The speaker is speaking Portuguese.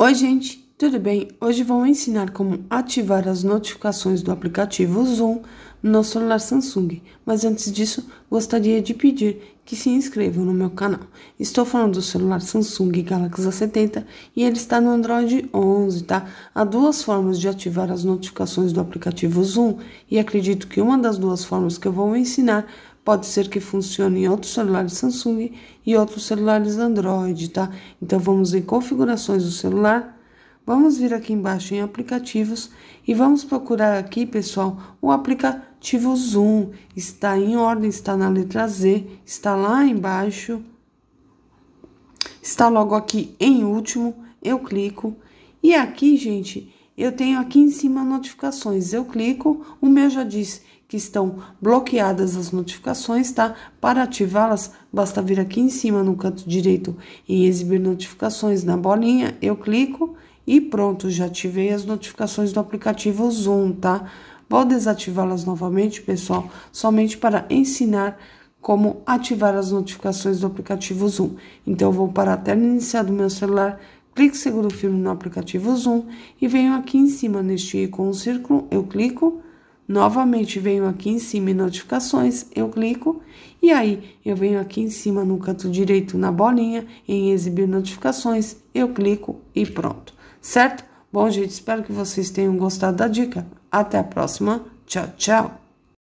Oi, gente, tudo bem? Hoje vou ensinar como ativar as notificações do aplicativo Zoom no celular Samsung. Mas antes disso, gostaria de pedir que se inscrevam no meu canal. Estou falando do celular Samsung Galaxy A70 e ele está no Android 11, tá? Há duas formas de ativar as notificações do aplicativo Zoom e acredito que uma das duas formas que eu vou ensinar pode ser que funcione em outros celulares Samsung e outros celulares Android, tá? Então vamos em configurações do celular, Vamos vir aqui embaixo em aplicativos e vamos procurar aqui, pessoal, o aplicativo Zoom. Está em ordem, está na letra Z, está lá embaixo. Está logo aqui em último, eu clico. E aqui, gente, eu tenho aqui em cima notificações. Eu clico, o meu já diz que estão bloqueadas as notificações, tá? Para ativá-las, basta vir aqui em cima no canto direito em exibir notificações na bolinha, eu clico e pronto, já ativei as notificações do aplicativo Zoom, tá? Vou desativá-las novamente, pessoal, somente para ensinar como ativar as notificações do aplicativo Zoom. Então, vou para a tela inicial do meu celular, Clique seguro firme no aplicativo Zoom e venho aqui em cima neste ícone um círculo, eu clico. Novamente venho aqui em cima em notificações, eu clico e aí eu venho aqui em cima no canto direito na bolinha em exibir notificações, eu clico e pronto. Certo? Bom, gente, espero que vocês tenham gostado da dica. Até a próxima. Tchau, tchau.